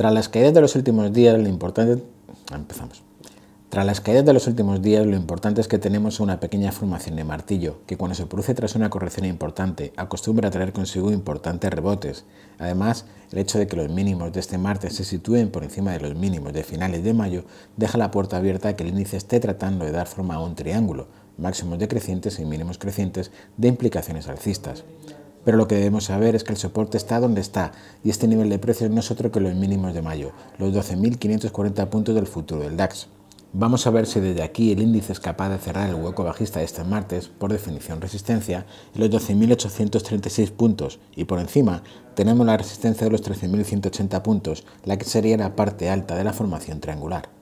Tras las caídas de los últimos días, lo importante... Empezamos. Tras las caídas de los últimos días, lo importante es que tenemos una pequeña formación de martillo, que cuando se produce tras una corrección importante, acostumbra a traer consigo importantes rebotes. Además, el hecho de que los mínimos de este martes se sitúen por encima de los mínimos de finales de mayo deja la puerta abierta a que el índice esté tratando de dar forma a un triángulo, máximos decrecientes y mínimos crecientes de implicaciones alcistas. Pero lo que debemos saber es que el soporte está donde está y este nivel de precios no es otro que los mínimos de mayo, los 12.540 puntos del futuro del DAX. Vamos a ver si desde aquí el índice es capaz de cerrar el hueco bajista de este martes, por definición resistencia, en los 12.836 puntos y por encima tenemos la resistencia de los 13.180 puntos, la que sería la parte alta de la formación triangular.